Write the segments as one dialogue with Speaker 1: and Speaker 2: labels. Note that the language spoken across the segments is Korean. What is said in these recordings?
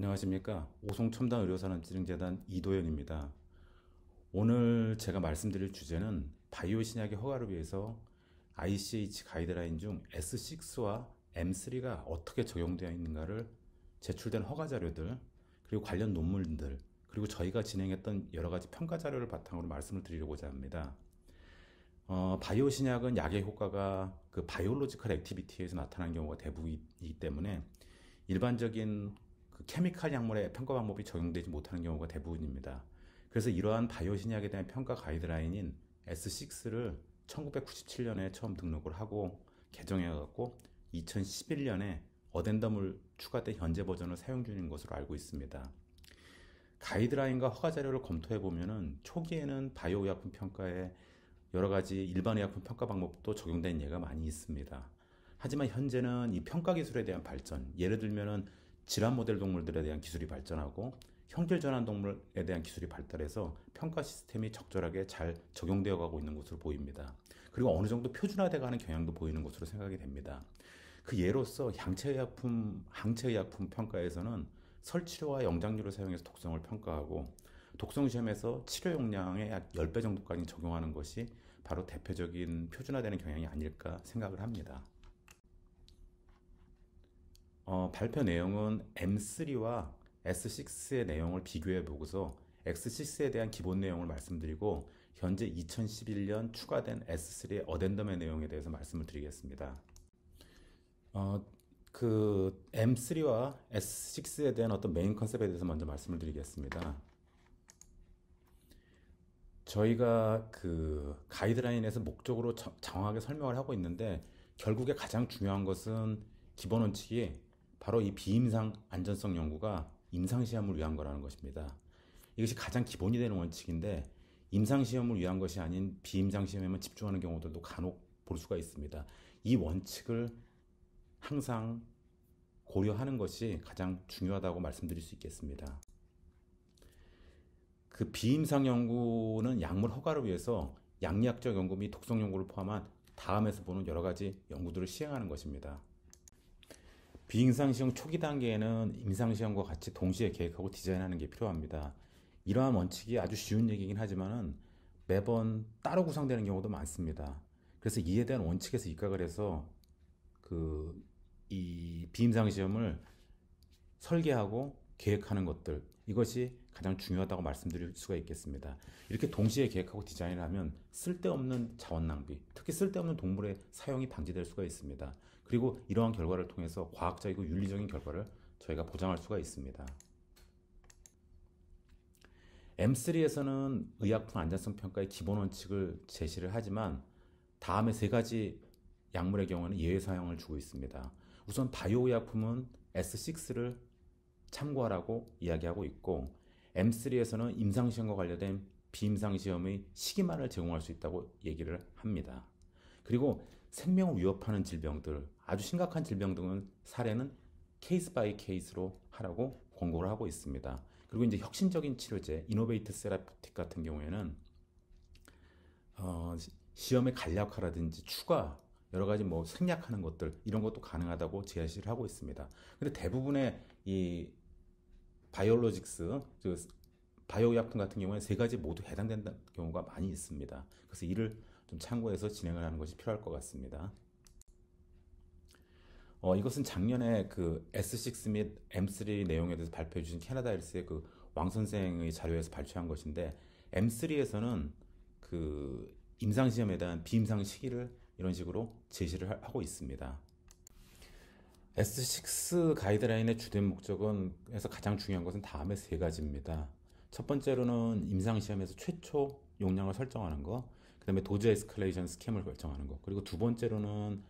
Speaker 1: 안녕하십니까. 오송첨단 의료산업진흥재단 이도현입니다. 오늘 제가 말씀드릴 주제는 바이오 신약의 허가를 위해서 ICH 가이드라인 중 S6와 M3가 어떻게 적용되어 있는가를 제출된 허가 자료들, 그리고 관련 논문들, 그리고 저희가 진행했던 여러 가지 평가 자료를 바탕으로 말씀을 드리고자 려 합니다. 어, 바이오 신약은 약의 효과가 그 바이올로지컬 액티비티에서 나타난 경우가 대부분이기 때문에 일반적인 그 케미칼 약물의 평가 방법이 적용되지 못하는 경우가 대부분입니다. 그래서 이러한 바이오 신약에 대한 평가 가이드라인인 S6를 1997년에 처음 등록을 하고 개정해갖고 2011년에 어덴덤을 추가된 현재 버전을 사용 중인 것으로 알고 있습니다. 가이드라인과 허가 자료를 검토해 보면은 초기에는 바이오 의약품 평가에 여러 가지 일반 의약품 평가 방법도 적용된 예가 많이 있습니다. 하지만 현재는 이 평가 기술에 대한 발전, 예를 들면은 질환 모델 동물들에 대한 기술이 발전하고 형질 전환 동물에 대한 기술이 발달해서 평가 시스템이 적절하게 잘 적용되어 가고 있는 것으로 보입니다. 그리고 어느 정도 표준화돼 가는 경향도 보이는 것으로 생각이 됩니다. 그 예로서 양체의약품, 항체의약품 평가에서는 설치료와 영장류를 사용해서 독성을 평가하고 독성시험에서 치료 용량의 약 10배 정도까지 적용하는 것이 바로 대표적인 표준화되는 경향이 아닐까 생각을 합니다. 어, 발표 내용은 M3와 S6의 내용을 비교해 보고서 X6에 대한 기본 내용을 말씀드리고 현재 2011년 추가된 S3의 어덴덤의 내용에 대해서 말씀을 드리겠습니다. 어, 그 M3와 S6에 대한 어떤 메인 컨셉에 대해서 먼저 말씀을 드리겠습니다. 저희가 그 가이드라인에서 목적으로 저, 정확하게 설명을 하고 있는데 결국에 가장 중요한 것은 기본 원칙이 바로 이 비임상 안전성 연구가 임상시험을 위한 거라는 것입니다. 이것이 가장 기본이 되는 원칙인데 임상시험을 위한 것이 아닌 비임상시험에만 집중하는 경우들도 간혹 볼 수가 있습니다. 이 원칙을 항상 고려하는 것이 가장 중요하다고 말씀드릴 수 있겠습니다. 그 비임상 연구는 약물 허가를 위해서 양리학적 연구 및 독성 연구를 포함한 다음에서 보는 여러 가지 연구들을 시행하는 것입니다. 비임상시험 초기 단계에는 임상시험과 같이 동시에 계획하고 디자인하는 게 필요합니다. 이러한 원칙이 아주 쉬운 얘기긴 하지만은 매번 따로 구성되는 경우도 많습니다. 그래서 이에 대한 원칙에서 입각을 해서 그 이 비임상 시험을 설계하고 계획하는 것들 이것이 가장 중요하다고 말씀드릴 수가 있겠습니다. 이렇게 동시에 계획하고 디자인을 하면 쓸데없는 자원 낭비, 특히 쓸데없는 동물의 사용이 방지될 수가 있습니다. 그리고 이러한 결과를 통해서 과학적이고 윤리적인 결과를 저희가 보장할 수가 있습니다. M3에서는 의약품 안전성 평가의 기본 원칙을 제시를 하지만 다음에 세 가지 약물의 경우는 예외 사용을 주고 있습니다. 우선 바이오 의약품은 S6를 참고하라고 이야기하고 있고 M3에서는 임상시험과 관련된 비임상시험의 시기만을 제공할 수 있다고 얘기를 합니다. 그리고 생명을 위협하는 질병들 아주 심각한 질병 등은 사례는 케이스 바이 케이스로 하라고 권고를 하고 있습니다. 그리고 이제 혁신적인 치료제, 이노베이트 세라피틱 같은 경우에는 어, 시험의 간략화라든지 추가 여러 가지 뭐 생략하는 것들 이런 것도 가능하다고 제시를 하고 있습니다. 근데 대부분의 이 바이올로직스 바이오 약품 같은 경우에는 세 가지 모두 해당되는 경우가 많이 있습니다. 그래서 이를 좀 참고해서 진행을 하는 것이 필요할 것 같습니다. 어, 이것은 작년에 그 S6 및 M3 내용에 대해서 발표해 주신 캐나다 헬스의그 왕 선생의 자료에서 발췌한 것인데 M3에서는 그 임상 시험에 대한 비임상 시기를 이런 식으로 제시를 하고 있습니다. S6 가이드라인의 주된 목적은 에서 가장 중요한 것은 다음에 세 가지입니다. 첫 번째로는 임상 시험에서 최초 용량을 설정하는 것, 그다음에 도즈 에스컬레이션 스캠을 결정하는 것, 그리고 두 번째로는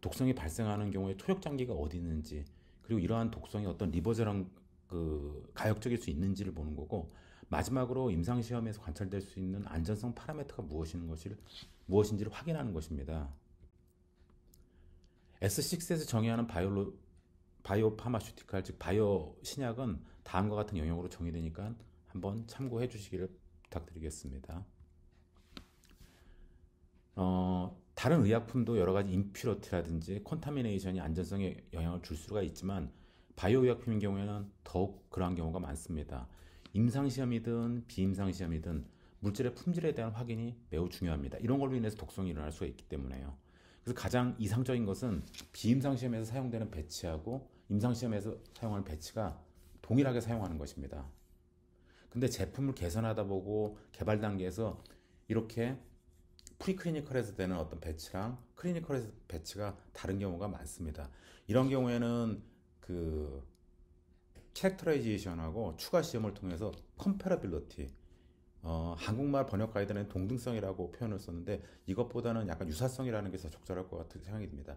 Speaker 1: 독성이 발생하는 경우에 토역 장기가 어디 있는지 그리고 이러한 독성이 어떤 리버저랑그 가역적일 수 있는지를 보는 거고 마지막으로 임상 시험에서 관찰될 수 있는 안전성 파라메터가 무엇인 것을 무엇인지를 확인하는 것입니다. S6에서 정의하는 바이올로 바이오 파마슈티칼 즉 바이오 신약은 다음과 같은 영역으로 정의되니까 한번 참고해 주시기를 부탁드리겠습니다. 어, 다른 의약품도 여러 가지 인퓨러티라든지 컨타미네이션이 안전성에 영향을 줄 수가 있지만 바이오 의약품인 경우에는 더욱 그러한 경우가 많습니다. 임상 시험이든 비임상 시험이든 물질의 품질에 대한 확인이 매우 중요합니다. 이런 걸로 인해서 독성이 일어날 수가 있기 때문에요. 그래서 가장 이상적인 것은 비임상 시험에서 사용되는 배치하고 임상 시험에서 사용하는 배치가 동일하게 사용하는 것입니다. 근데 제품을 개선하다 보고 개발 단계에서 이렇게 프리클리니컬에서 되는 어떤 배치랑 클리니컬에서 배치가 다른 경우가 많습니다. 이런 경우에는 그 캐릭터라이제이션하고 추가 시험을 통해서 컴페러빌러티 어, 한국말 번역 가이드는 동등성이라고 표현을 썼는데 이것보다는 약간 유사성이라는 게 더 적절할 것 같은 생각이 듭니다.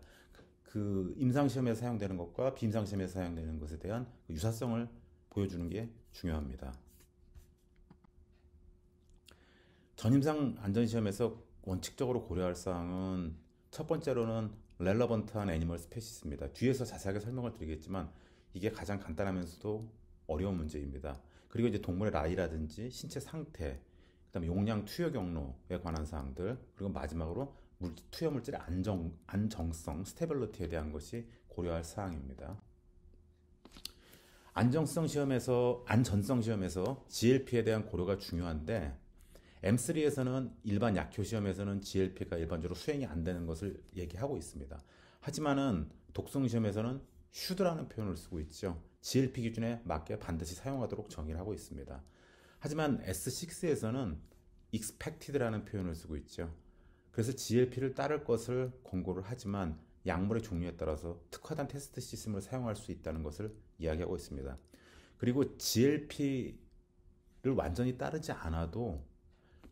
Speaker 1: 그 임상시험에 사용되는 것과 비임상시험에 사용되는 것에 대한 그 유사성을 보여주는 게 중요합니다. 전임상 안전시험에서 원칙적으로 고려할 사항은 첫 번째로는 렐러번트한 애니멀 스페시스입니다. 뒤에서 자세하게 설명을 드리겠지만 이게 가장 간단하면서도 어려운 문제입니다. 그리고 이제 동물의 나이라든지 신체 상태, 그다음에 용량 투여 경로에 관한 사항들, 그리고 마지막으로 물, 투여 물질의 안정, 안정성, 스테빌리티에 대한 것이 고려할 사항입니다. 안정성 시험에서 안전성 시험에서 GLP에 대한 고려가 중요한데 M3에서는 일반 약효 시험에서는 GLP가 일반적으로 수행이 안 되는 것을 얘기하고 있습니다. 하지만은 독성 시험에서는 슈드라는 표현을 쓰고 있죠. GLP 기준에 맞게 반드시 사용하도록 정의를 하고 있습니다. 하지만 S6에서는 expected라는 표현을 쓰고 있죠. 그래서 GLP를 따를 것을 권고를 하지만 약물의 종류에 따라서 특화된 테스트 시스템을 사용할 수 있다는 것을 이야기하고 있습니다. 그리고 GLP를 완전히 따르지 않아도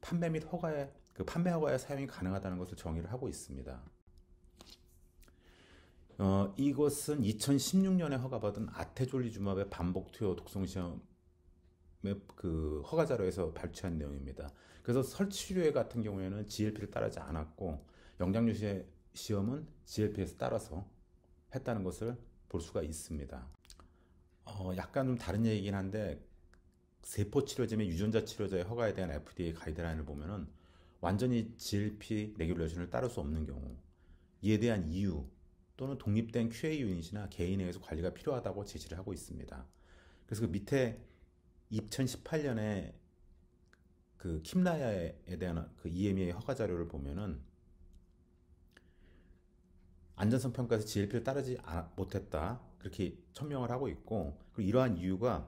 Speaker 1: 판매 및 허가에 그 판매 허가에 사용이 가능하다는 것을 정의를 하고 있습니다. 어, 이것은 2016년에 허가받은 아테졸리주마의 반복 투여 독성 시험 그 허가 자료에서 발췌한 내용입니다. 그래서 설치류에 같은 경우에는 GLP를 따르지 않았고 영장류 시험은 GLP에서 따라서 했다는 것을 볼 수가 있습니다. 어, 약간 좀 다른 얘기긴 한데 세포 치료제및 유전자 치료제의 허가에 대한 FDA 가이드라인을 보면은 완전히 GLP 레귤레이션을 따를 수 없는 경우 이에 대한 이유 또는 독립된 QA 유닛이나 개인에게서 관리가 필요하다고 제시를 하고 있습니다. 그래서 그 밑에 2018년에 그 킴라야에 대한 그 EMEA 허가 자료를 보면은 안전성 평가에서 GLP를 따르지 아, 못했다 그렇게 천명을 하고 있고 그리고 이러한 이유가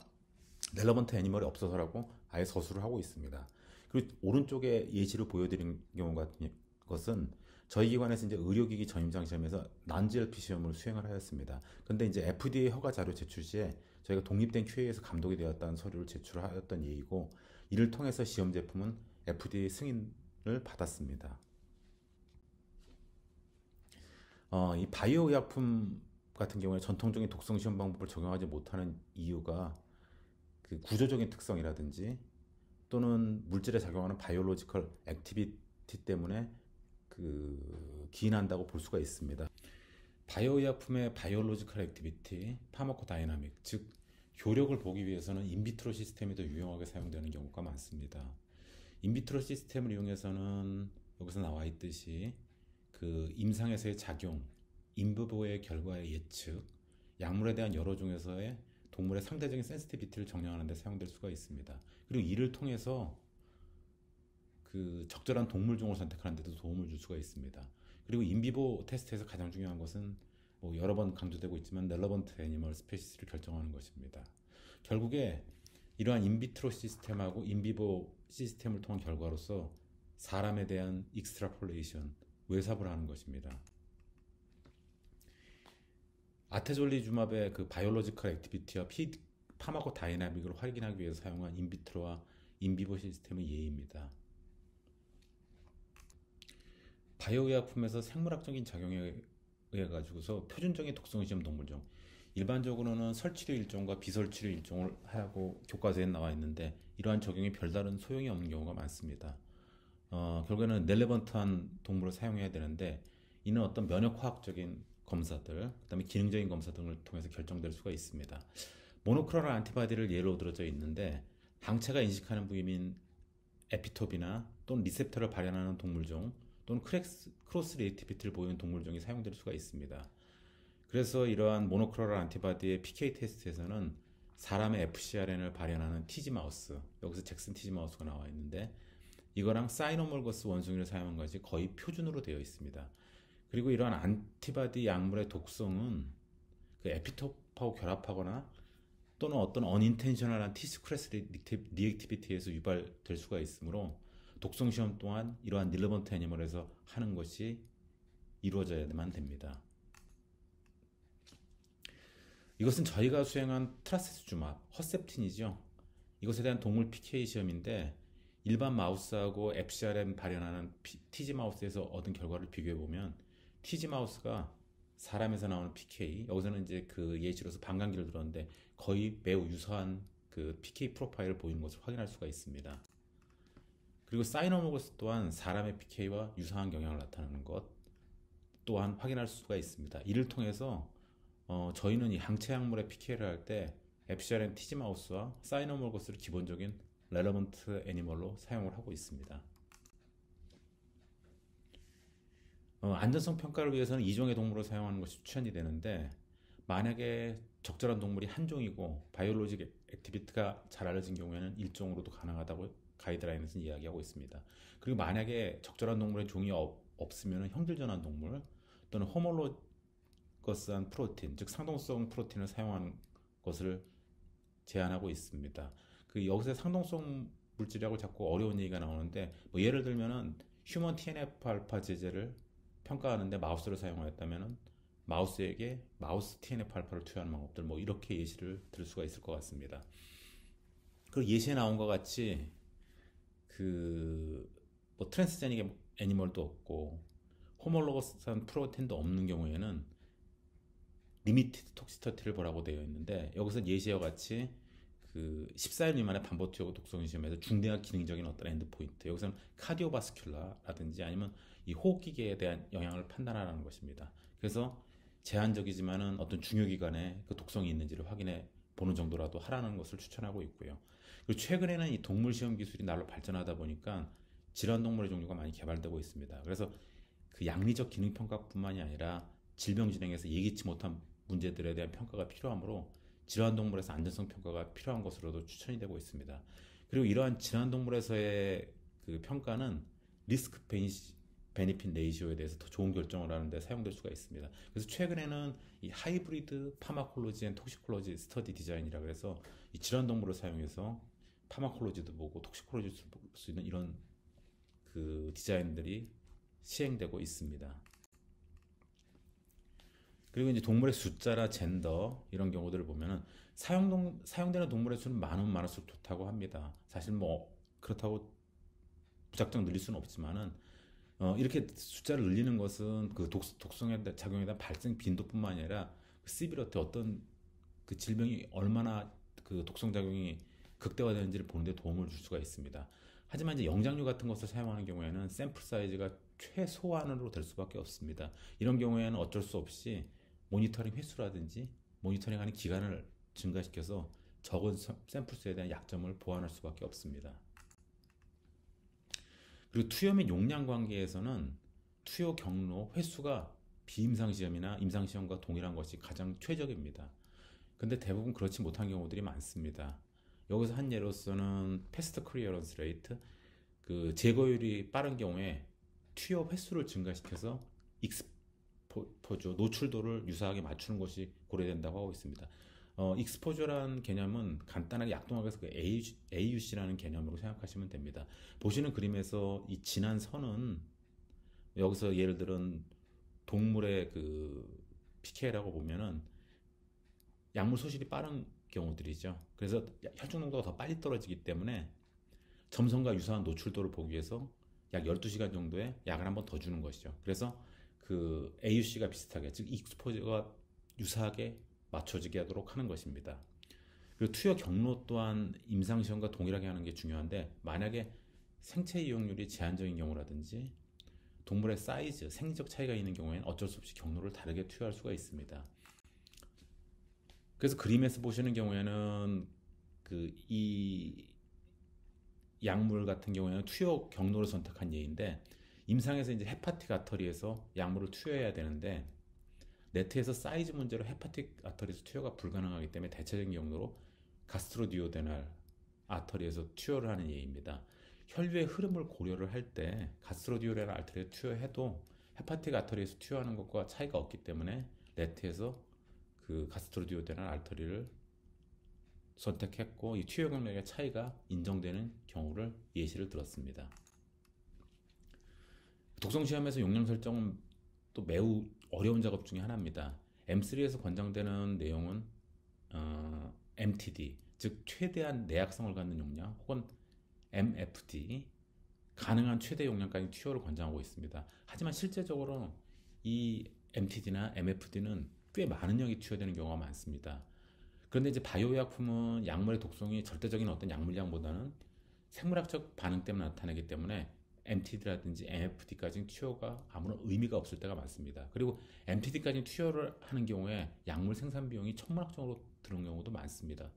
Speaker 1: 렐러먼트 애니멀이 없어서라고 아예 서술을 하고 있습니다. 그리고 오른쪽에 예시를 보여드린 경우 같은 것은 저희 기관에서 이제 의료기기 전임장 시험에서 난지LP 시험을 수행을 하였습니다. 근데 이제 FDA 허가 자료 제출 시에 저희가 독립된 QA에서 감독이 되었다는 서류를 제출하였던 예이고 이를 통해서 시험 제품은 FDA 승인을 받았습니다. 어, 이 바이오 의약품 같은 경우에 전통적인 독성 시험 방법을 적용하지 못하는 이유가 그 구조적인 특성이라든지 또는 물질에 작용하는 바이올로지컬 액티비티 때문에 그 기인한다고 볼 수가 있습니다. 바이오의약품의 바이올로지컬 액티비티, 파마코다이나믹, 즉 효력을 보기 위해서는 인비트로 시스템이 더 유용하게 사용되는 경우가 많습니다. 인비트로 시스템을 이용해서는 여기서 나와 있듯이 그 임상에서의 작용, 인부보의 결과의 예측, 약물에 대한 여러 종에서의 동물의 상대적인 센스티비티를 정량하는 데 사용될 수가 있습니다. 그리고 이를 통해서 그 적절한 동물종을 선택하는 데도 도움을 줄 수가 있습니다. 그리고 인비보 테스트에서 가장 중요한 것은 뭐 여러 번 강조되고 있지만 렐러번트 애니멀 스페시스를 결정하는 것입니다. 결국에 이러한 인비트로 시스템하고 인비보 시스템을 통한 결과로서 사람에 대한 익스트라폴레이션, 외삽을 하는 것입니다. 아테졸리주마베 그 바이올로지컬 액티비티와 피 파마코 다이나믹을 확인하기 위해서 사용한 인비트로와 인비보 시스템의 예입니다. 바이오의약품에서 생물학적인 작용에 의해 가지고서 표준적인 독성 시험 동물종 일반적으로는 설치료 일종과 비설치료 일종을 하고 교과서에 나와 있는데 이러한 적용이 별다른 소용이 없는 경우가 많습니다. 어, 결국에는 넬레번트한 동물을 사용해야 되는데 이는 어떤 면역화학적인 검사들, 그다음에 기능적인 검사 등을 통해서 결정될 수가 있습니다. 모노클로널 안티바디를 예로 들어져 있는데 항체가 인식하는 부위인 에피톱이나 또는 리셉터를 발현하는 동물 종 또는 크렉스, 크로스 리액티비티를 보이는 동물 종이 사용될 수가 있습니다. 그래서 이러한 모노클로럴 안티바디의 PK 테스트에서는 사람의 FcRN을 발현하는 티지 마우스, 여기서 잭슨 티지 마우스가 나와 있는데 이거랑 사이노몰거스 원숭이를 사용한 것이 거의 표준으로 되어 있습니다. 그리고 이러한 안티바디 약물의 독성은 그 에피톱하고 결합하거나 또는 어떤 어닌텐셔널한 티스크레스 리액티비티에서 유발될 수가 있으므로 독성 시험 또한 이러한 릴러번트 애니멀에서 하는 것이 이루어져야만 됩니다. 이것은 저희가 수행한 트라세스주맙, 허셉틴이죠. 이것에 대한 동물 PK 시험인데 일반 마우스하고 FCRM 발현하는 TG 마우스에서 얻은 결과를 비교해 보면 티지마우스가 사람에서 나오는 PK, 여기서는 이제 그 예시로서 방광기를 들었는데 거의 매우 유사한 그 PK 프로파일을 보이는 것을 확인할 수가 있습니다. 그리고 사이노모거스 또한 사람의 PK와 유사한 경향을 나타내는 것 또한 확인할 수가 있습니다. 이를 통해서 어, 저희는 이 항체 약물의 PK를 할때 앱시아렌 티지마우스와 사이노모거스를 기본적인 레러먼트 애니멀로 사용을 하고 있습니다. 어, 안전성 평가를 위해서는 이종의 동물을 사용하는 것이 추천이 되는데 만약에 적절한 동물이 한 종이고 바이올로직 액티비트가 잘 알려진 경우에는 일종으로도 가능하다고 가이드라인에서는 이야기하고 있습니다. 그리고 만약에 적절한 동물의 종이 없, 으면 형질 전환 동물 또는 호모로거스한 프로틴 즉 상동성 프로틴을 사용하는 것을 제안하고 있습니다. 그 여기서 상동성 물질이라고 자꾸 어려운 얘기가 나오는데 뭐 예를 들면 휴먼 TNF 알파 제제를 평가하는데 마우스를 사용하였다면 마우스에게 마우스 TNF-알파를 투여하는 방법들 뭐 이렇게 예시를 들을 수가 있을 것 같습니다. 그리고 예시에 나온 것 같이 그뭐트랜스제닉 애니멀도 없고 호몰로거스산 프로틴도 없는 경우에는 리미티드 톡시터티를 보라고 되어 있는데 여기서 예시와 같이 그 14일 미만의 반복 투여 독성 시험에서 중대한 기능적인 어떤 엔드포인트 여기서는 카디오바스큘라라든지 아니면 이 호흡기계에 대한 영향을 판단하라는 것입니다. 그래서 제한적이지만은 어떤 중요기관에 그 독성이 있는지를 확인해 보는 정도라도 하라는 것을 추천하고 있고요. 그리고 최근에는 이 동물 시험 기술이 날로 발전하다 보니까 질환 동물의 종류가 많이 개발되고 있습니다. 그래서 그 양리적 기능 평가뿐만이 아니라 질병 진행에서 예기치 못한 문제들에 대한 평가가 필요하므로 질환 동물에서 안전성 평가가 필요한 것으로도 추천이 되고 있습니다. 그리고 이러한 질환 동물에서의 그 평가는 리스크 베니시, 베니핀 레이시오에 대해서 더 좋은 결정을 하는데 사용될 수가 있습니다. 그래서 최근에는 이 하이브리드 파마콜로지 앤 톡시콜로지 스터디 디자인이라 그래서 이 질환 동물을 사용해서 파마콜로지도 보고 톡시콜로지도 볼 수 있는 이런 그 디자인들이 시행되고 있습니다. 그리고 이제 동물의 숫자라 젠더 이런 경우들을 보면은 사용 동, 사용되는 동물의 수는 많으면 많을수록 좋다고 합니다. 사실 뭐 그렇다고 무작정 늘릴 수는 없지만은 어, 이렇게 숫자를 늘리는 것은 그 독, 독성에 대한 작용에 대한 발생 빈도뿐만 아니라 시비러트 그 어떤 그 질병이 얼마나 그 독성 작용이 극대화되는지를 보는데 도움을 줄 수가 있습니다. 하지만 이제 영장류 같은 것을 사용하는 경우에는 샘플 사이즈가 최소한으로 될 수밖에 없습니다. 이런 경우에는 어쩔 수 없이 모니터링 횟수라든지 모니터링하는 기간을 증가시켜서 적은 샘플 수에 대한 약점을 보완할 수밖에 없습니다. 그리고 투여 및 용량 관계에서는 투여 경로 횟수가 비임상시험이나 임상시험과 동일한 것이 가장 최적입니다. 근데 대부분 그렇지 못한 경우들이 많습니다. 여기서 한 예로서는 패스트 클리어런스 레이트, 그 제거율이 빠른 경우에 투여 횟수를 증가시켜서 익스포저 노출도를 유사하게 맞추는 것이 고려된다고 하고 있습니다. 어, 익스포저라는 개념은 간단하게 약동학에서 그 AUC라는 개념으로 생각하시면 됩니다. 보시는 그림에서 이 진한 선은 여기서 예를 들은 동물의 그 PK라고 보면은 약물 소실이 빠른 경우들이죠. 그래서 혈중 농도가 더 빨리 떨어지기 때문에 점성과 유사한 노출도를 보기 위해서 약 12시간 정도에 약을 한번 더 주는 것이죠. 그래서 그 AUC가 비슷하게 즉 익스포저가 유사하게 맞춰지게 하도록 하는 것입니다. 그리고 투여 경로 또한 임상시험과 동일하게 하는 게 중요한데 만약에 생체 이용률이 제한적인 경우라든지 동물의 사이즈, 생리적 차이가 있는 경우에는 어쩔 수 없이 경로를 다르게 투여할 수가 있습니다. 그래서 그림에서 보시는 경우에는 그 이 약물 같은 경우에는 투여 경로를 선택한 예인데 임상에서 이제 헤파티가터리에서 약물을 투여해야 되는데 네트에서 사이즈 문제로 헤파틱 아터리에서 투여가 불가능하기 때문에 대체적인 경로로 가스트로디오데날 아터리에서 투여를 하는 예입니다. 혈류의 흐름을 고려를 할 때 가스트로디오데날 아터리에 서 투여해도 헤파틱 아터리에서 투여하는 것과 차이가 없기 때문에 네트에서 그 가스트로디오데날 아터리를 선택했고 이 투여 경력의 차이가 인정되는 경우를 예시를 들었습니다. 독성 시험에서 용량 설정은 또 매우 어려운 작업 중의 하나입니다. M3에서 권장되는 내용은 어, MTD, 즉 최대한 내약성을 갖는 용량 혹은 MFD, 가능한 최대 용량까지 투여를 권장하고 있습니다. 하지만 실제적으로 이 MTD나 MFD는 꽤 많은 양이 투여되는 경우가 많습니다. 그런데 이제 바이오 약품은 약물의 독성이 절대적인 어떤 약물량보다는 생물학적 반응 때문에 나타나기 때문에 MTD라든지 NFD까지는 투여가 아무런 의미가 없을 때가 많습니다. 그리고 MTD까지 는 투여를 하는 경우에 약물 생산 비용이 천문학적으로 드는 경우도 많습니다.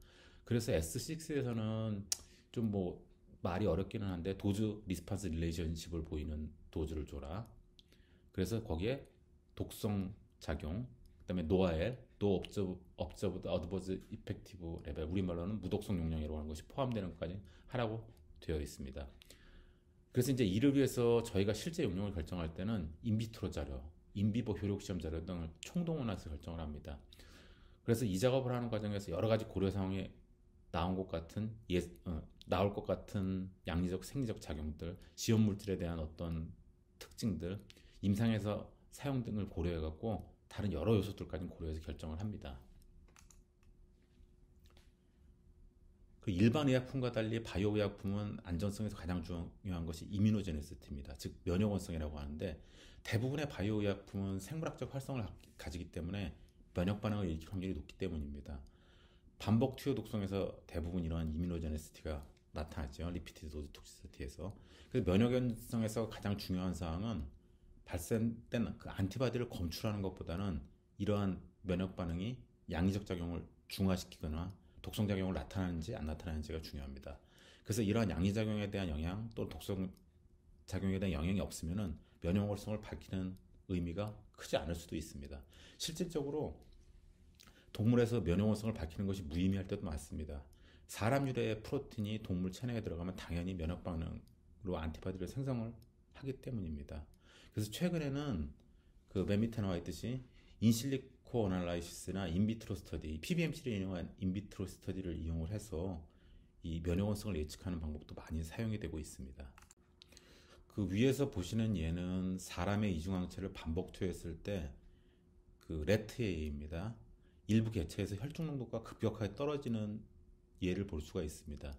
Speaker 1: 그래서 S6에서는 좀 뭐 말이 어렵기는 한데 도즈 리스판스 릴레이션십을 보이는 도즈를 줘라. 그래서 거기에 독성 작용, 그다음에 노아엘, 노 업저 업저브다 어드버즈 이펙티브 레벨 우리말로는 무독성 용량이라고 하는 것이 포함되는 것까지 하라고 되어 있습니다. 그래서 이제 이를 위해서 저희가 실제 용량을 결정할 때는 인비트로 자료, 인비보 효력 시험 자료 등을 총동원해서 결정을 합니다. 그래서 이 작업을 하는 과정에서 여러 가지 고려 상황에 나온 것 같은 예, 어, 나올 것 같은 양리적 생리적 작용들, 지원 물질에 대한 어떤 특징들, 임상에서 사용 등을 고려해 갖고 다른 여러 요소들까지 고려해서 결정을 합니다. 그 일반 의약품과 달리 바이오 의약품은 안전성에서 가장 중요한 것이 이민노제네스티입니다즉 면역원성이라고 하는데 대부분의 바이오 의약품은 생물학적 활성을 가지기 때문에 면역 반응을 일으킬 확률이 높기 때문입니다. 반복 투여 독성에서 대부분 이러한 이민노제네스티가 나타나죠. 리피티드 도즈 톡시스티에서 그래서 면역현성에서 가장 중요한 사항은 발생된 그 안티바디를 검출하는 것보다는 이러한 면역 반응이 양의적 작용을 중화시키거나 독성작용을 나타나는지 안 나타나는지가 중요합니다. 그래서 이러한 양리작용에 대한 영향 또는 독성작용에 대한 영향이 없으면은 면역 활성을 밝히는 의미가 크지 않을 수도 있습니다. 실질적으로 동물에서 면역 활성을 밝히는 것이 무의미할 때도 많습니다. 사람 유래의 프로틴이 동물 체내에 들어가면 당연히 면역 반응으로 안티바디를 생성을 하기 때문입니다. 그래서 최근에는 그 메미테너와 있듯이 인슐린 코어 어널라이시스나 인비트로 스터디, PBMC를 이용한 인비트로 스터디를 이용을 해서 이 면역원성을 예측하는 방법도 많이 사용이 되고 있습니다. 그 위에서 보시는 얘는 사람의 이중항체를 반복 투여했을 때 그 레트에입니다. 이 일부 개체에서 혈중 농도가 급격하게 떨어지는 예를 볼 수가 있습니다.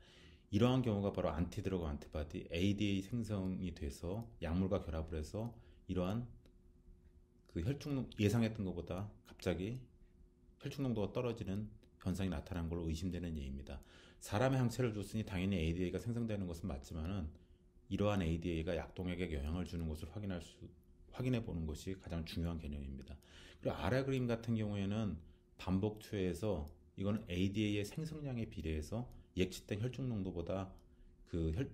Speaker 1: 이러한 경우가 바로 안티드러그 안티바디 ADA 생성이 돼서 약물과 결합을 해서 이러한 그 혈중 예상했던 것보다 갑자기 혈중 농도가 떨어지는 현상이 나타난 걸로 의심되는 예입니다. 사람의 항체를 줬으니 당연히 ADA가 생성되는 것은 맞지만은 이러한 ADA가 약동에 영향을 주는 것을 확인할 수 확인해 보는 것이 가장 중요한 개념입니다. 그리고 아래 그림 같은 경우에는 반복 투에서 이거는 ADA의 생성량에 비례해서 예측된 혈중 농도보다 그 혈,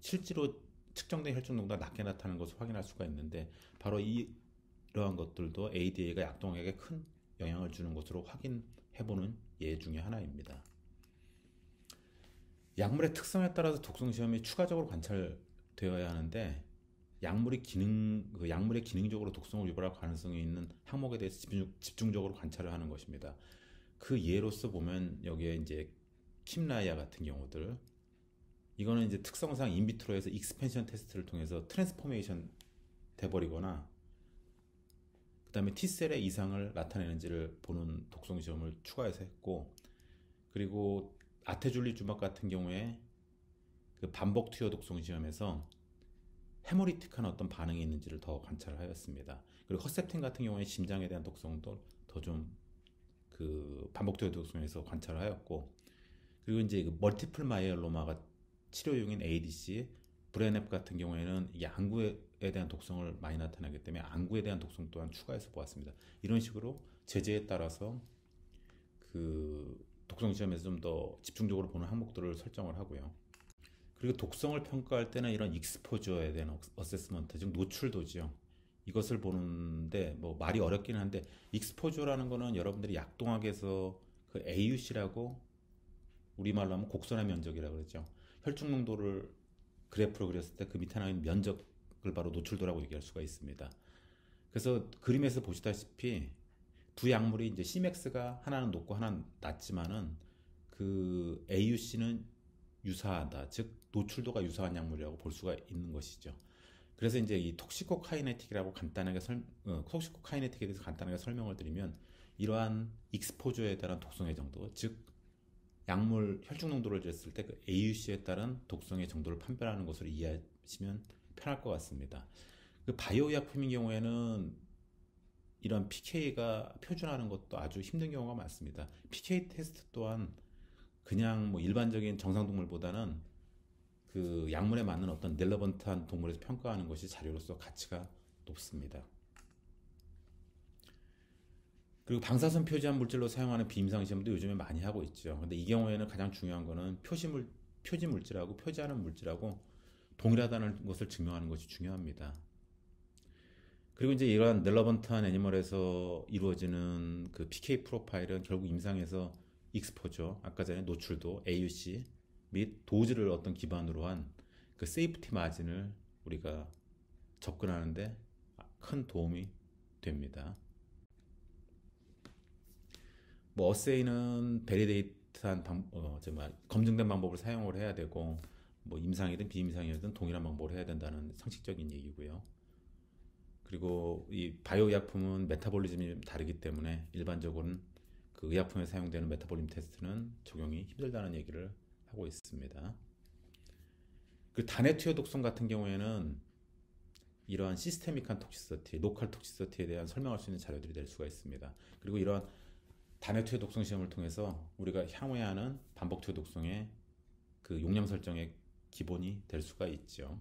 Speaker 1: 실제로 측정된 혈중 농도가 낮게 나타나는 것을 확인할 수가 있는데 바로 이 이러한 것들도 ADA가 약동에게큰 영향을 주는 것으로 확인해보는 예 중의 하나입니다. 약물의 특성에 따라서 독성 시험이 추가적으로 관찰되어야 하는데 약물이 기능 그 약물의 기능적으로 독성을 유발할 가능성이 있는 항목에 대해서 집중, 적으로 관찰을 하는 것입니다. 그 예로서 보면 여기에 이제 킴라이아 같은 경우들 이거는 이제 특성상 인비트로에서 익스펜션 테스트를 통해서 트랜스포메이션 돼버리거나 그 다음에 T셀의 이상을 나타내는지를 보는 독성 시험을 추가해서 했고, 그리고 아테줄리 주막 같은 경우에 그 반복 투여 독성 시험에서 해모리틱한 어떤 반응이 있는지를 더 관찰하였습니다. 을 그리고 허셉틴 같은 경우에 심장에 대한 독성도 더 좀 그 반복 투여 독성에서 관찰하였고, 을 그리고 이제 그 멀티플 마이엘로마가 치료용인 ADC, 브레넵 같은 경우에는 이게 안구에 에 대한 독성을 많이 나타내기 때문에 안구에 대한 독성 또한 추가해서 보았습니다. 이런 식으로 제재에 따라서 그 독성 시험에서 좀 더 집중적으로 보는 항목들을 설정을 하고요. 그리고 독성을 평가할 때는 이런 익스포저에 대한 어세스먼트, 즉 노출도죠. 이것을 보는데 뭐 말이 어렵긴 한데 익스포저라는 거는 여러분들이 약동학에서 그 AUC라고 우리말로 하면 곡선의 면적이라고 그랬죠 혈중 농도를 그래프로 그렸을 때 그 밑에 나와 있는 면적 그 바로 노출도라고 얘기할 수가 있습니다. 그래서 그림에서 보시다시피 두 약물이 이제 시맥스가 하나는 높고 하나는 낮지만은 그 AUC는 유사하다. 즉 노출도가 유사한 약물이라고 볼 수가 있는 것이죠. 그래서 이제 이 톡시코카이네틱이라고 간단하게 설 어, 톡시코카이네틱에 대해서 간단하게 설명을 드리면 이러한 익스포저에 따른 독성의 정도, 즉 약물 혈중 농도를 쟀을 때그 AUC에 따른 독성의 정도를 판별하는 것으로 이해하시면 편할 것 같습니다. 그 바이오 의 약품인 경우에는 이런 PK가 표준하는 것도 아주 힘든 경우가 많습니다. PK 테스트 또한 그냥 뭐 일반적인 정상 동물보다는 그 약물에 맞는 어떤 넬러번트한 동물에서 평가하는 것이 자료로서 가치가 높습니다. 그리고 방사선 표지한 물질로 사용하는 비임상 시험도 요즘에 많이 하고 있죠. 근데 이 경우에는 가장 중요한 거는 표지 물, 표지 물질하고 표지하는 물질하고 동일하다는 것을 증명하는 것이 중요합니다. 그리고 이제 이러한 넬러번트한 애니멀에서 이루어지는 그 PK 프로파일은 결국 임상에서 익스포죠. 아까 전에 노출도 AUC 및 도즈를 어떤 기반으로 한 그 세이프티 마진을 우리가 접근하는데 큰 도움이 됩니다. 뭐 어세이는 베리데이트한 방, 어, 정말 검증된 방법을 사용을 해야 되고 뭐 임상이든 비임상이든 동일한 방법을 해야 된다는 상식적인 얘기고요. 그리고 이 바이오 의약품은 메타볼리즘이 다르기 때문에 일반적으로는 그 의약품에 사용되는 메타볼리즘 테스트는 적용이 힘들다는 얘기를 하고 있습니다. 그 단해 투여 독성 같은 경우에는 이러한 시스테믹한 톡시서티, 노컬 톡시서티에 대한 설명할 수 있는 자료들이 될 수가 있습니다. 그리고 이러한 단해 투여 독성 시험을 통해서 우리가 향후에 하는 반복 투여 독성의 그 용량 설정에 기본이 될 수가 있죠.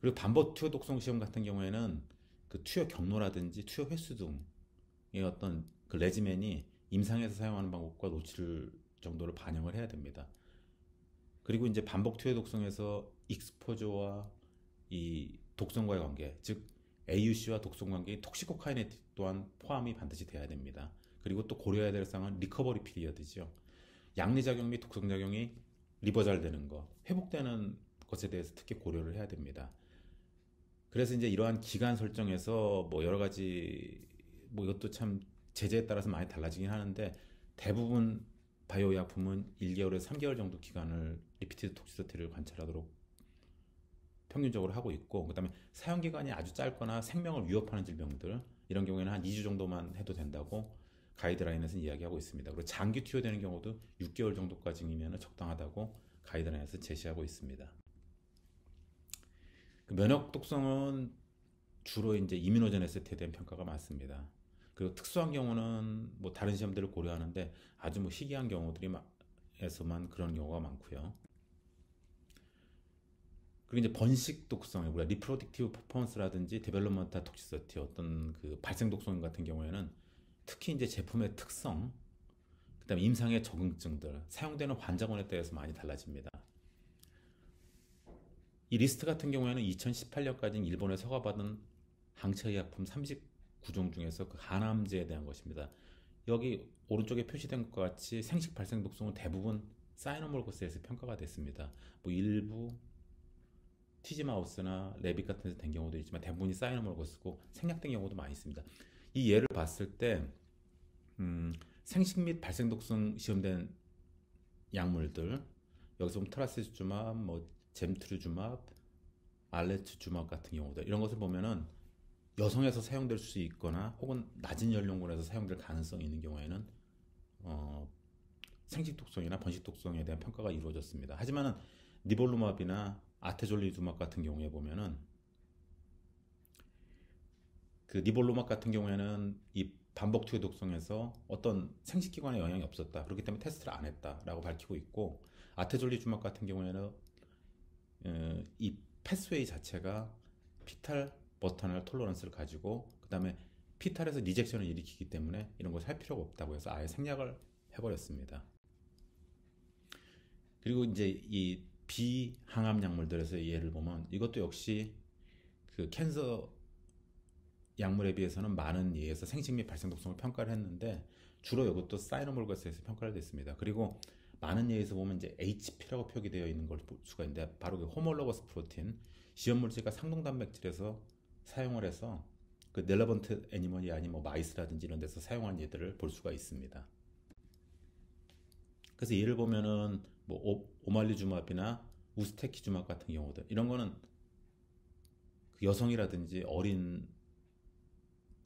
Speaker 1: 그리고 반복 투여 독성 시험 같은 경우에는 그 투여 경로라든지 투여 횟수 등의 어떤 그 레지맨이 임상에서 사용하는 방법과 노출 정도를 반영을 해야 됩니다. 그리고 이제 반복 투여 독성에서 익스포저와 이 독성과의 관계, 즉 AUC와 독성 관계인 톡시코카인에 또한 포함이 반드시 돼야 됩니다. 그리고 또 고려해야 될 사항은 리커버리 피리어드죠. 양리작용 및 독성작용이 리버잘 되는 거, 회복되는 것에 대해서 특히 고려를 해야 됩니다. 그래서 이제 이러한 기간 설정에서 뭐 여러 가지 뭐 이것도 참 제재에 따라서 많이 달라지긴 하는데 대부분 바이오 약품은 1개월에서 3개월 정도 기간을 리피티드 톡시서티를 관찰하도록 평균적으로 하고 있고 그다음에 사용 기간이 아주 짧거나 생명을 위협하는 질병들 이런 경우에는 한 2주 정도만 해도 된다고 가이드라인에서는 이야기하고 있습니다. 그리고 장기 투여되는 경우도 6개월 정도까지면 이 적당하다고 가이드라인에서 제시하고 있습니다. 그 면역 독성은 주로 이제 이민호전 에세트에 대한 평가가 많습니다. 그리고 특수한 경우는 뭐 다른 시험들을 고려하는데 아주 뭐 희귀한 경우들이 에서만 그런 경우가 많고요. 그리고 이제 번식 독성, 우리가 리프로딕티브 퍼포먼스라든지 데벨로먼트 톡시서티 어떤 그 발생 독성 같은 경우에는 특히 이제 제품의 특성, 그다음 임상의 적응증들, 사용되는 환자군에 따라서 많이 달라집니다. 이 리스트 같은 경우에는 2018년까지 일본에 서가받은 항체의약품 39종 중에서 그 간암제에 대한 것입니다. 여기 오른쪽에 표시된 것과 같이 생식 발생 독성은 대부분 사이노몰고스에서 평가가 됐습니다. 뭐 일부 티지마우스나 레빗 같은 데서 된 경우도 있지만 대부분이 사이노몰고스고 생략된 경우도 많이 있습니다. 이 예를 봤을 때 음, 생식 및 발생 독성 시험된 약물들 여기서 보면 트라세주주맙, 뭐 젬트루주맙, 알레트주맙 같은 경우들 이런 것을 보면은 여성에서 사용될 수 있거나 혹은 낮은 연령군에서 사용될 가능성이 있는 경우에는 어, 생식 독성이나 번식 독성에 대한 평가가 이루어졌습니다. 하지만은 니볼루마비나 아테졸리두막 같은 경우에 보면은 그 니볼루막 같은 경우에는 이 반복 투의 독성에서 어떤 생식기관에 영향이 없었다. 그렇기 때문에 테스트를 안 했다라고 밝히고 있고 아테졸리 주막 같은 경우에는 어, 이 패스웨이 자체가 피탈 버터널 톨러런스를 가지고 그다음에 피탈에서 리젝션을 일으키기 때문에 이런 걸 살 필요가 없다고 해서 아예 생략을 해버렸습니다. 그리고 이제 이 비항암 약물들에서 예를 보면 이것도 역시 그 캔서 약물에 비해서는 많은 예에서 생식 및 발생 독성을 평가를 했는데 주로 이것도 사이노몰과스에서 평가를 됐습니다. 그리고 많은 예에서 보면 이제 HP라고 표기되어 있는 걸 볼 수가 있는데 바로 그 호몰로거스 프로틴 지연물질과 상동단백질에서 사용을 해서 그 넬러번트 애니멀이 아닌 뭐 마이스라든지 이런 데서 사용한 예들을 볼 수가 있습니다. 그래서 예를 보면은 뭐오말리주마비나 우스테키주맙 같은 경우들 이런 거는 그 여성이라든지 어린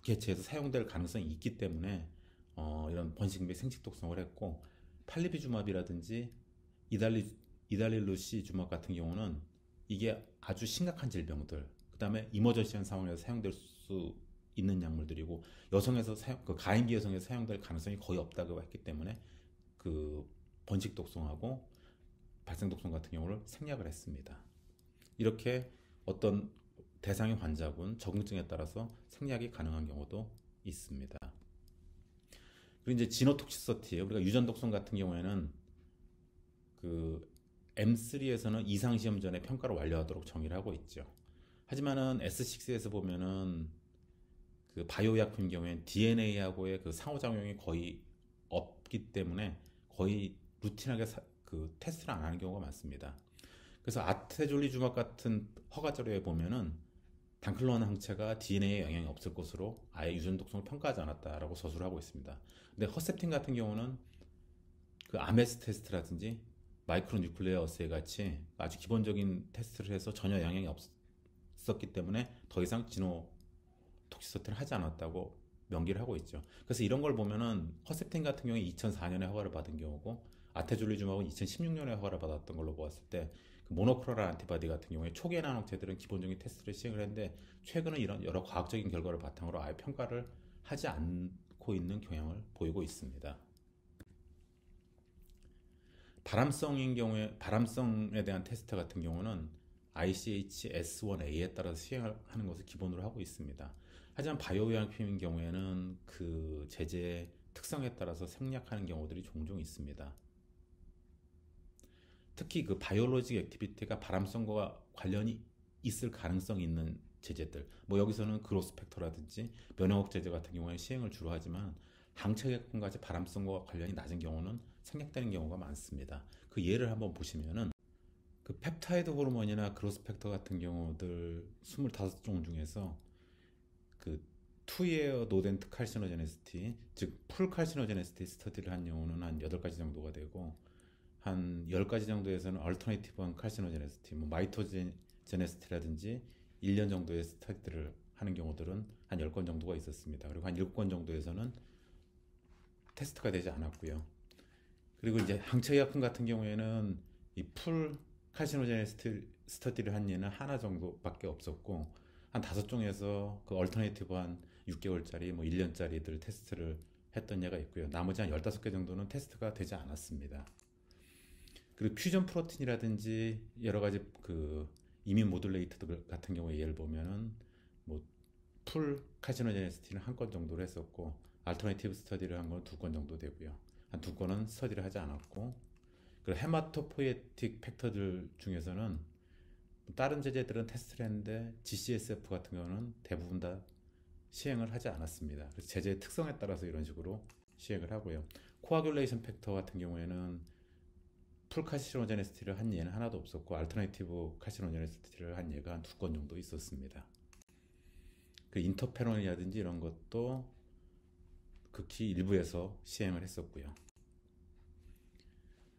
Speaker 1: 개체에서 사용될 가능성이 있기 때문에 어, 이런 번식 및 생식 독성을 했고 팔리비주맙이라든지 이달리 이달리루시 주막 같은 경우는 이게 아주 심각한 질병들 그다음에 이머저시한 상황에서 사용될 수 있는 약물들이고 여성에서 사용, 그 가임기 여성에서 사용될 가능성이 거의 없다고 했기 때문에 그 번식 독성하고 발생 독성 같은 경우를 생략을 했습니다. 이렇게 어떤 대상의 환자군, 적응증에 따라서 생략이 가능한 경우도 있습니다. 그리고 이제 지노톡시서티 우리가 유전 독성 같은 경우에는 그 M3에서는 이상 시험 전에 평가를 완료하도록 정의를 하고 있죠. 하지만은 S6에서 보면은 그 바이오 약품 경우에 DNA하고의 그 상호작용이 거의 없기 때문에 거의 루틴하게 사, 그 테스트를 안 하는 경우가 많습니다. 그래서 아테졸리주막 같은 허가 자료에 보면은 단클론 항체가 DNA에 영향이 없을 것으로 아예 유전 독성을 평가하지 않았다라고 서술을 하고 있습니다. 근데 허셉틴 같은 경우는 그 아메스 테스트라든지 마이크로 뉴클레어 스에 같이 아주 기본적인 테스트를 해서 전혀 영향이 없었기 때문에 더 이상 진호 톡시서트를 하지 않았다고 명기를 하고 있죠. 그래서 이런 걸 보면은 허셉틴 같은 경우에 2004년에 허가를 받은 경우고 아테졸리즘하고는 2016년에 허가를 받았던 걸로 보았을 때 그모노클로라 안티바디 같은 경우에 초기 나노체들은 기본적인 테스트를 시행을 했는데 최근은 이런 여러 과학적인 결과를 바탕으로 아예 평가를 하지 않고 있는 경향을 보이고 있습니다. 발암성인 경우에 발암성에 대한 테스트 같은 경우는 ICHS1A에 따라서 시행하는 것을 기본으로 하고 있습니다. 하지만 바이오의약품인 경우에는 그 제재의 특성에 따라서 생략하는 경우들이 종종 있습니다. 특히 그 바이올로직 액티비티가 발암성과 관련이 있을 가능성이 있는 제재들 뭐 여기서는 그로스펙터라든지 면역 제재 같은 경우에 시행을 주로 하지만 항체액분까지 발암성과 관련이 낮은 경우는 생략되는 경우가 많습니다. 그 예를 한번 보시면은 그 펩타이드 호르몬이나 그로스펙터 같은 경우들 25종 중에서 그 투이어 노덴트 칼시노제네시티 즉 풀 칼시노제네시티 스터디를 한 경우는 한 8가지 정도가 되고 한 10가지 정도에서는 얼터네이티브한 칼시노제네스티, 뭐 마이토제네스티라든지 1년 정도의 스타트를 하는 경우들은 한 10건 정도가 있었습니다. 그리고 한 7건 정도에서는 테스트가 되지 않았고요. 그리고 이제 항체의약품 같은 경우에는 이풀 칼시노제네 스터디를 티스한 예는 하나 정도밖에 없었고 한 다섯 종에서 그 얼터네이티브한 6개월짜리 뭐 1년짜리들 테스트를 했던 예가 있고요. 나머지 한 15개 정도는 테스트가 되지 않았습니다. 그리고 퓨전 프로틴이라든지 여러 가지 그 이민 모듈레이터 같은 경우에 예를 보면은 뭐 풀카지노제네스티는한건 정도로 했었고 알터네티브 스터디를 한 건 두 건 정도 되고요. 한 두 건은 스터디를 하지 않았고 그리고 헤마토포에틱 팩터들 중에서는 다른 제재들은 테스트를 했는데 GCSF 같은 경우는 대부분 다 시행을 하지 않았습니다. 그래서 제재의 특성에 따라서 이런 식으로 시행을 하고요. 코아귤레이션 팩터 같은 경우에는 풀 카시노제네시티를 한 예는 하나도 없었고 알터네티브 이 카시노제네시티를 한 예가 한 두 건 정도 있었습니다. 그 인터페론이라든지 이런 것도 극히 일부에서 시행을 했었고요.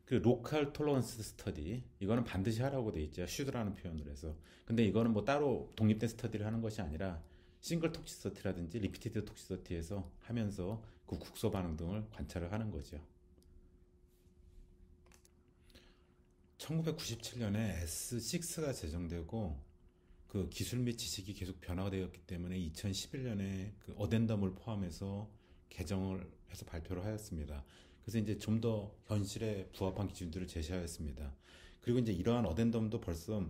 Speaker 1: 그 로컬 톨러런스 스터디 이거는 반드시 하라고 돼 있죠. 슈드라는 표현을 해서. 근데 이거는 뭐 따로 독립된 스터디를 하는 것이 아니라 싱글 톡시서티라든지 리피티드 톡시서티에서 하면서 그 국소 반응 등을 관찰을 하는 거죠. 1997년에 S6가 제정되고 그 기술 및 지식이 계속 변화가 되었기 때문에 2011년에 그 어덴덤을 포함해서 개정을 해서 발표를 하였습니다. 그래서 이제 좀 더 현실에 부합한 기준들을 제시하였습니다. 그리고 이제 이러한 어덴덤도 벌써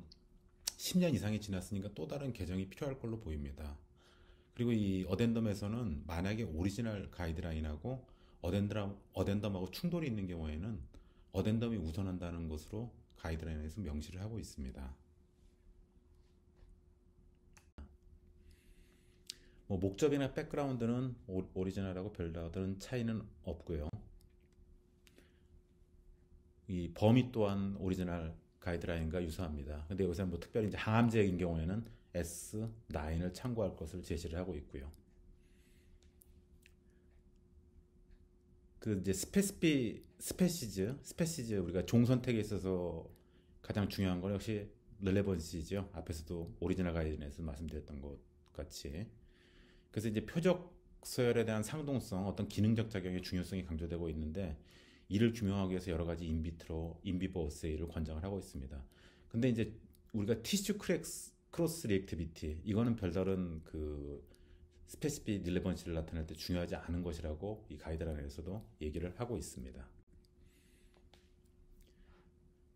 Speaker 1: 10년 이상이 지났으니까 또 다른 개정이 필요할 걸로 보입니다. 그리고 이 어덴덤에서는 만약에 오리지널 가이드라인하고 어덴드라, 어덴덤하고 충돌이 있는 경우에는 어덴덤이 우선한다는 것으로 가이드라인에서 명시를 하고 있습니다. 뭐 목적이나 백그라운드는 오리지널하고 별다른 차이는 없고요. 이 범위 또한 오리지널 가이드라인과 유사합니다. 근데 요새 뭐 특별히 이제 항암제인 경우에는 S9을 참고할 것을 제시를 하고 있고요. 그 이제 스페스피 스페시즈 스페시즈 우리가 종 선택에 있어서 가장 중요한 건 역시 렐레번시죠. 앞에서도 오리지널 가이드에서 말씀드렸던 것 같이. 그래서 이제 표적 서열에 대한 상동성, 어떤 기능적 작용의 중요성이 강조되고 있는데 이를 규명하기 위해서 여러 가지 인비트로 인비버 어세이를 권장을 하고 있습니다. 근데 이제 우리가 티슈 크랙스 크로스 리액티비티 이거는 별다른 그 스페시픽 릴레번시를 나타낼 때 중요하지 않은 것이라고 이 가이드라인에서도 얘기를 하고 있습니다.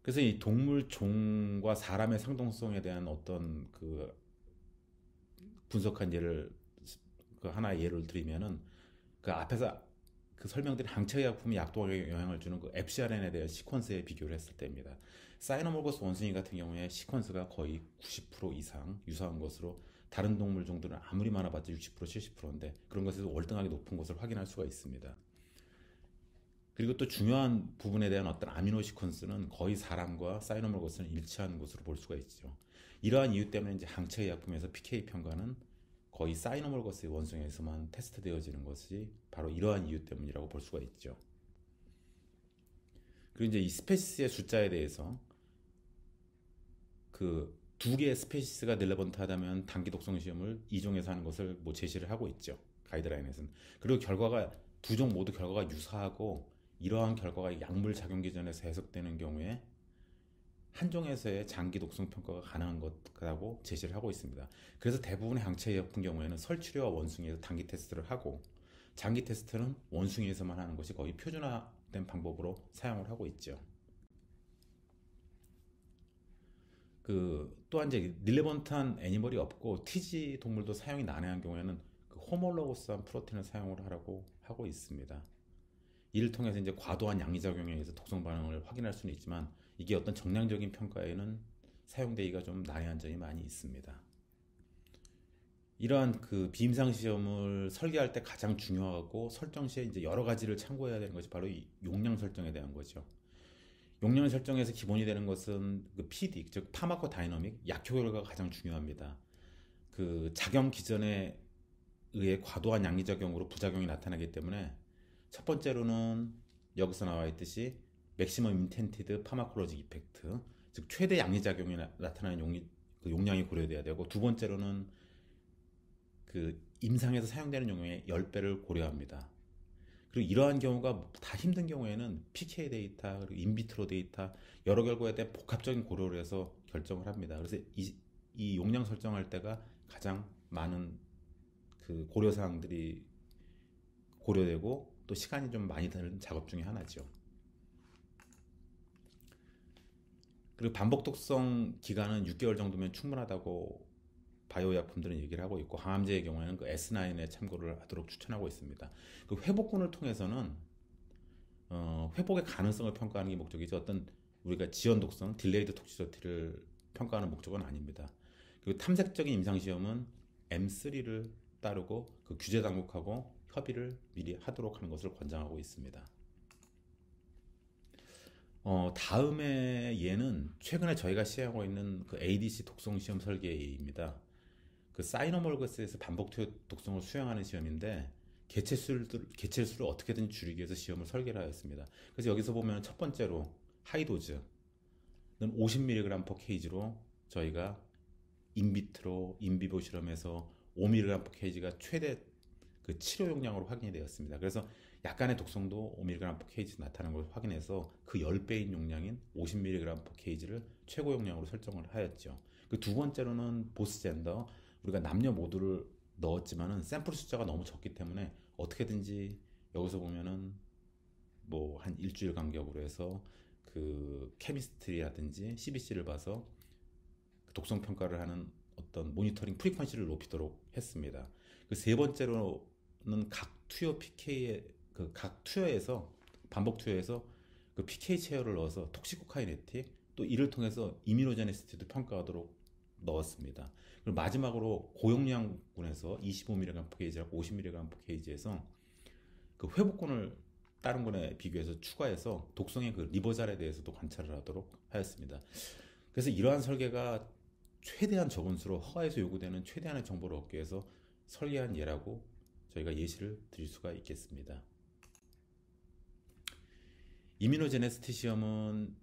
Speaker 1: 그래서 이 동물 종과 사람의 상동성에 대한 어떤 그 분석한 예를 그 하나의 예를 드리면은그 앞에서 그 설명들이 항체 약품이 약도에 영향을 주는 그 f c r n 에 대한 시퀀스에 비교를 했을 때입니다. 사이노몰고스 원숭이 같은 경우에 시퀀스가 거의 90% 이상 유사한 것으로 다른 동물 정도는 아무리 많아봤자 60% 70%인데 그런 것에서 월등하게 높은 것을 확인할 수가 있습니다. 그리고 또 중요한 부분에 대한 어떤 아미노 시퀀스는 거의 사람과 사이노멀거스는 일치하는 것으로 볼 수가 있죠. 이러한 이유 때문에 이제 항체 의약품에서 PK 평가는 거의 사이노멀거스의 원숭이에서만 테스트되어지는 것이 바로 이러한 이유 때문이라고 볼 수가 있죠. 그리고 이제 이 스페시스의 숫자에 대해서 그두 개의 스페시스가 릴레번트하다면 단기 독성 시험을 이종에서 하는 것을 뭐 제시를 하고 있죠. 가이드라인에서는. 그리고 결과가 두 종 모두 결과가 유사하고 이러한 결과가 약물 작용 기전에서 해석되는 경우에 한 종에서의 장기 독성 평가가 가능한 것이라고 제시를 하고 있습니다. 그래서 대부분의 항체 의 같은 경우에는 설치료와 원숭이에서 단기 테스트를 하고 장기 테스트는 원숭이에서만 하는 것이 거의 표준화된 방법으로 사용을 하고 있죠. 그 또한 이제 릴레번트한 애니멀이 없고 티지 동물도 사용이 난해한 경우에는 그 호몰로고스한 프로틴을 사용을 하라고 하고 있습니다. 이를 통해서 이제 과도한 양리작용에 의해서 독성 반응을 확인할 수는 있지만 이게 어떤 정량적인 평가에는 사용되기가 좀 난해한 점이 많이 있습니다. 이러한 그 비임상 시험을 설계할 때 가장 중요하고 설정 시에 이제 여러 가지를 참고해야 되는 것이 바로 이 용량 설정에 대한 거죠. 용량을 설정해서 기본이 되는 것은 그 PD, 즉 파마코 다이너믹 약효결과 가장 가 중요합니다. 그 작용 기전에 의해 과도한 양리 작용으로 부작용이 나타나기 때문에 첫 번째로는 여기서 나와 있듯이 맥시멈 인텐티드 파마콜로직 이펙트, 즉 최대 양리 작용이 나타나는 용그 용량이 고려돼야 되고 두 번째로는 그 임상에서 사용되는 용량의 10배를 고려합니다. 그리고 이러한 경우가 다 힘든 경우에는 PK 데이터 그리고 인비트로 데이터 여러 결과에 대한 복합적인 고려를 해서 결정을 합니다. 그래서 이, 이 용량 설정할 때가 가장 많은 그 고려 사항들이 고려되고 또 시간이 좀 많이 드는 작업 중에 하나죠. 그리고 반복 독성 기간은 6개월 정도면 충분하다고 바이오 약품들은 얘기를 하고 있고 항암제의 경우에는 그 S9에 참고를 하도록 추천하고 있습니다. 그 회복군을 통해서는 어, 회복의 가능성을 평가하는 게 목적이지 어떤 우리가 지연 독성, 딜레이드 톡시저티를 평가하는 목적은 아닙니다. 그리고 탐색적인 임상 시험은 M3를 따르고 그 규제 당국하고 협의를 미리 하도록 하는 것을 권장하고 있습니다. 어, 다음의 예는 최근에 저희가 시행하고 있는 그 ADC 독성 시험 설계입니다. 그 사이노멀거스에서 반복 독성을 수행하는 시험인데 개체수를 개체수를 어떻게든 줄이기 위해서 시험을 설계를 하였습니다. 그래서 여기서 보면 첫 번째로 하이도즈는 50mg per kg로 저희가 인비트로 인비보 실험에서 5mg per kg가 최대 그 치료 용량으로 확인이 되었습니다. 그래서 약간의 독성도 5mg per kg 나타나는 걸 확인해서 그 10배인 용량인 50mg per kg를 최고 용량으로 설정을 하였죠. 그 두 번째로는 보스젠더 우리가 남녀 모두를 넣었지만은 샘플 숫자가 너무 적기 때문에 어떻게든지 여기서 보면은 뭐 한 일주일 간격으로 해서 그 케미스트리라든지 CBC를 봐서 그 독성 평가를 하는 어떤 모니터링 프리퀀시를 높이도록 했습니다. 그 세 번째로는 각 투여 PK의 그 각 투여에서 반복 투여에서 그 PK 체어를 넣어서 톡시코카이네틱 또 이를 통해서 이민노제네시티도 평가하도록 넣었습니다. 그리고 마지막으로 고용량군에서 25mg 포케이지고 50mg 포케이지에서 그 회복군을 다른 군에 비교해서 추가해서 독성의 그 리버잘에 대해서도 관찰을 하도록 하였습니다. 그래서 이러한 설계가 최대한 적은 수로 허가에서 요구되는 최대한의 정보를 얻기 위해서 설계한 예라고 저희가 예시를 드릴 수가 있겠습니다. 이민노제네스티 시험은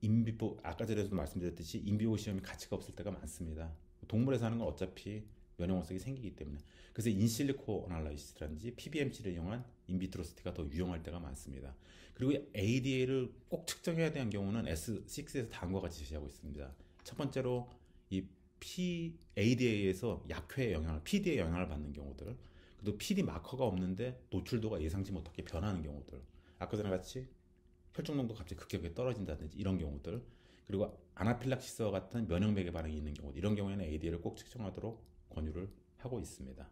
Speaker 1: 인비보 아까 전에도 말씀드렸듯이 인비보 시험이 가치가 없을 때가 많습니다. 동물에서 하는 건 어차피 면역원색이 생기기 때문에 그래서 인실리코 어날라이시스라든지 PBMC를 이용한 인비트로스티가 더 유용할 때가 많습니다. 그리고 ADA를 꼭 측정해야 되는 경우는 S6에서 다음과 같이 제시하고 있습니다. 첫 번째로 이 P, ADA에서 약효의 영향을, PD의 영향을 받는 경우들, 그리고 PD 마커가 없는데 노출도가 예상치 못하게 변하는 경우들, 아까 전에 같이 혈중 농도 갑자기 급격하게 떨어진다든지 이런 경우들 그리고 아나필락시스와 같은 면역매개 반응이 있는 경우 이런 경우에는 ADL을 꼭 측정하도록 권유를 하고 있습니다.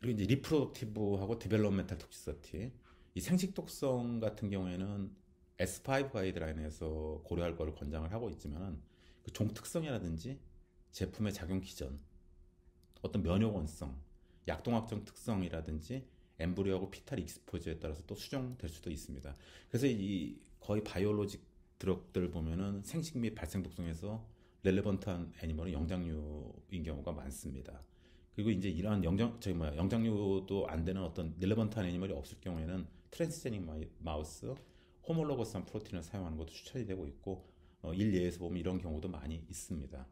Speaker 1: 그리고 이제 리프로덕티브하고 디벨롭멘탈 톡시서티 이 생식 독성 같은 경우에는 S5 가이드라인에서 고려할 것을 권장을 하고 있지만 그종 특성이라든지 제품의 작용 기전 어떤 면역 원성 약동학적 특성이라든지 엠브리오하고 피탈 익스포즈에 따라서 또 수정될 수도 있습니다. 그래서 이 거의 바이올로직 드럭들 보면은 생식 및 발생 독성에서 렐레번트한 애니멀은 영장류인 경우가 많습니다. 그리고 이제 이러한 영장 저기 뭐야 영장류도 안 되는 어떤 렐레번트한 애니멀이 없을 경우에는 트랜스제닉 마우스 호몰로거스한 프로틴을 사용하는 것도 추천이 되고 있고 어, 일예에서 보면 이런 경우도 많이 있습니다.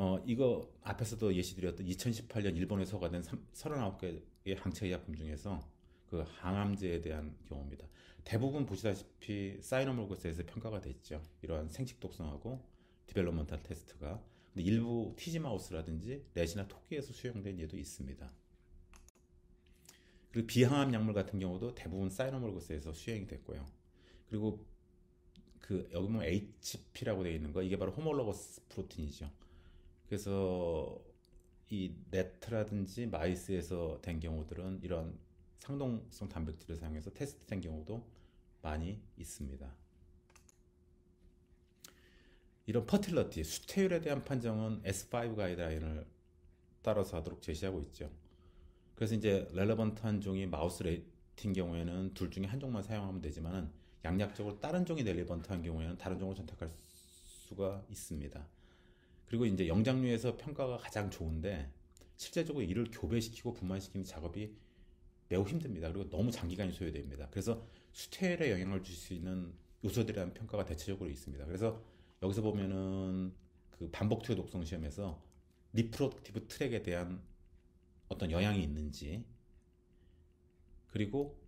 Speaker 1: 어, 이거 앞에서도 예시드렸던 2018년 일본에 서가된 39개의 항체 의약품 중에서 그 항암제에 대한 경우입니다. 대부분 보시다시피 사이노몰고스에서 평가가 됐죠. 이러한 생식 독성하고 디벨로먼탈 테스트가 근데 일부 티지 마우스라든지 레시나 토끼에서 수용된 예도 있습니다. 그리고 비항암 약물 같은 경우도 대부분 사이노몰고스에서 수행이 됐고요. 그리고 그 여기 보면 HP라고 되어 있는 거 이게 바로 호몰로거스 프로틴이죠. 그래서 이 네트라든지 마이스에서 된 경우들은 이런 상동성 단백질을 사용해서 테스트된 경우도 많이 있습니다. 이런 퍼틸러티, 수태율에 대한 판정은 S5 가이드라인을 따라서 하도록 제시하고 있죠. 그래서 이제 렐레번트한 종이 마우스 레이팅 경우에는 둘 중에 한 종만 사용하면 되지만 은 양약적으로 다른 종이 렐레번트한 경우에는 다른 종을 선택할 수가 있습니다. 그리고 이제 영장류에서 평가가 가장 좋은데 실제적으로 이를 교배시키고 분만시키는 작업이 매우 힘듭니다. 그리고 너무 장기간이 소요됩니다. 그래서 수태에 영향을 줄 수 있는 요소들이라는 평가가 대체적으로 있습니다. 그래서 여기서 보면은 그 반복 투여 독성 시험에서 리프로덕티브 트랙에 대한 어떤 영향이 있는지 그리고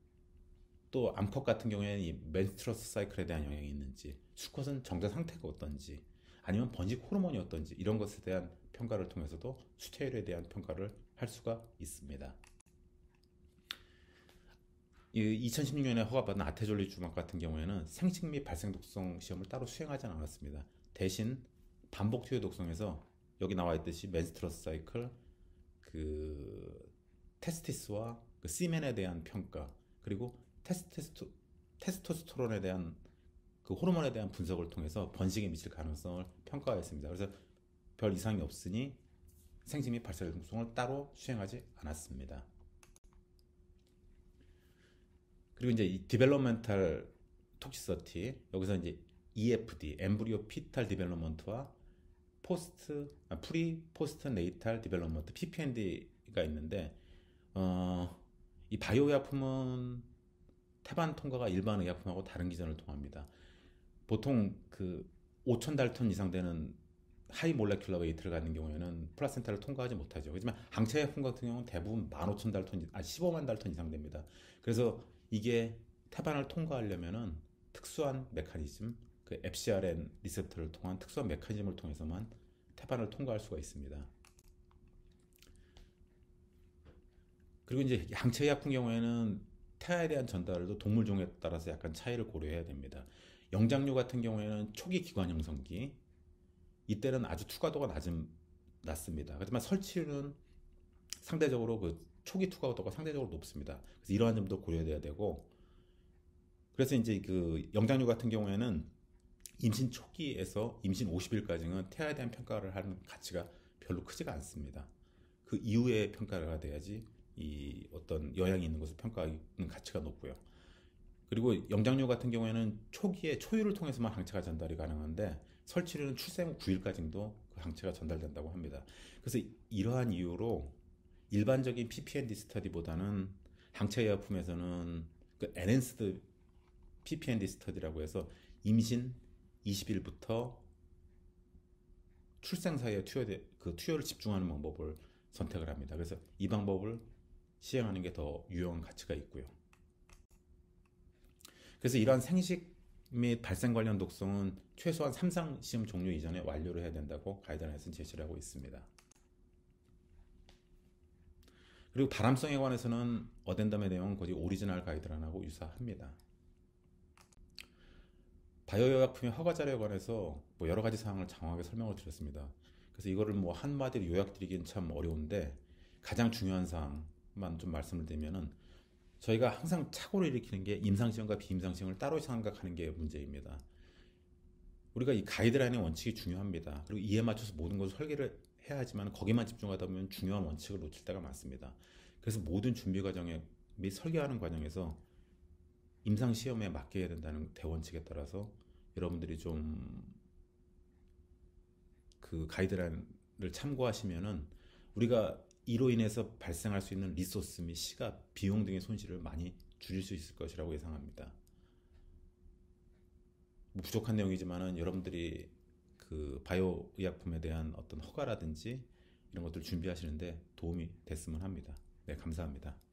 Speaker 1: 또 암컷 같은 경우에는 이 맨스트러스 사이클에 대한 영향이 있는지 수컷은 정자 상태가 어떤지 아니면 번식 호르몬이 어떤지 이런 것에 대한 평가를 통해서도 수체열에 대한 평가를 할 수가 있습니다. 2016년에 허가받은 아테졸리 주막 같은 경우에는 생식 및 발생 독성 시험을 따로 수행하지 않았습니다. 대신 반복 투여 독성에서 여기 나와 있듯이 맨스트러스 사이클, 그 테스티스와 그 시멘에 대한 평가, 그리고 테스테스토, 테스토스토론에 대한 그 호르몬에 대한 분석을 통해서 번식에 미칠 가능성을 평가했습니다. 그래서 별 이상이 없으니 생식 및 발달 등송을 따로 수행하지 않았습니다. 그리고 이제 이 디벨롭멘탈 톡시서티 여기서 이제 EFD 엠브리오 피탈 디벨롭먼트와 포스트 아, 프리 포스트 네이탈 디벨롭먼트 PPND가 있는데 어, 이 바이오 의약품은 태반 통과가 일반 의약품하고 다른 기전을 통합니다. 보통 그 5천 달톤 이상 되는 하이 몰레큘러 웨이트를 갖는 경우에는 플라센타를 통과하지 못하죠. 그지만 항체 제품 같은 경우는 대부분 15,000 달턴, 아 15만 달턴 이상 됩니다. 그래서 이게 태반을 통과하려면은 특수한 메커니즘, 그 FcRn 리셉터를 통한 특수한 메커니즘을 통해서만 태반을 통과할 수가 있습니다. 그리고 이제 항체 약품 경우에는 태아에 대한 전달도 동물종에 따라서 약간 차이를 고려해야 됩니다. 영장류 같은 경우에는 초기 기관 형성기 이때는 아주 투과도가 낮은 낮습니다. 하지만 설치율은 상대적으로 그 초기 투과도가 상대적으로 높습니다. 그래서 이러한 점도 고려해야 되고 그래서 이제 그 영장류 같은 경우에는 임신 초기에서 임신 50일까지는 태아에 대한 평가를 하는 가치가 별로 크지가 않습니다. 그 이후에 평가가 돼야지 이 어떤 여향이 있는 것을 평가하는 가치가 높고요. 그리고 영장류 같은 경우에는 초기에 초유를 통해서만 항체가 전달이 가능한데 설치류는 출생 후 9일까지도 그 항체가 전달된다고 합니다. 그래서 이러한 이유로 일반적인 PPND 스터디보다는 항체 의약품에서는그엔엔스드 PPND 스터디라고 해서 임신 20일부터 출생 사이에 투여 그 투여를 집중하는 방법을 선택을 합니다. 그래서 이 방법을 시행하는 게 더 유용한 가치가 있고요. 그래서 이러한 생식 및 발생 관련 독성은 최소한 3상 시험 종료 이전에 완료를 해야 된다고 가이드라인에서 제시를 하고 있습니다. 그리고 바람성에 관해서는 어덴덤의 내용은 거의 오리지널 가이드라인하고 유사합니다. 바이오 약품의 허가 자료에 관해서 뭐 여러 가지 사항을 장황하게 설명을 드렸습니다. 그래서 이거를 뭐 한마디로 요약드리긴 참 어려운데 가장 중요한 사항만 좀 말씀을 드리면은 저희가 항상 착오를 일으키는 게 임상시험과 비임상시험을 따로 생각하는 게 문제입니다. 우리가 이 가이드라인의 원칙이 중요합니다. 그리고 이에 맞춰서 모든 것을 설계를 해야 하지만 거기만 집중하다 보면 중요한 원칙을 놓칠 때가 많습니다. 그래서 모든 준비 과정에 및 설계하는 과정에서 임상 시험에 맡겨야 된다는 대원칙에 따라서 여러분들이 좀 그 가이드라인을 참고하시면은 우리가 이로 인해서 발생할 수 있는 리소스 및 시각, 비용 등의 손실을 많이 줄일 수 있을 것이라고 예상합니다. 뭐 부족한 내용이지만은 여러분들이 그 바이오 의약품에 대한 어떤 허가라든지 이런 것들 을 준비하시는데 도움이 됐으면 합니다. 네, 감사합니다.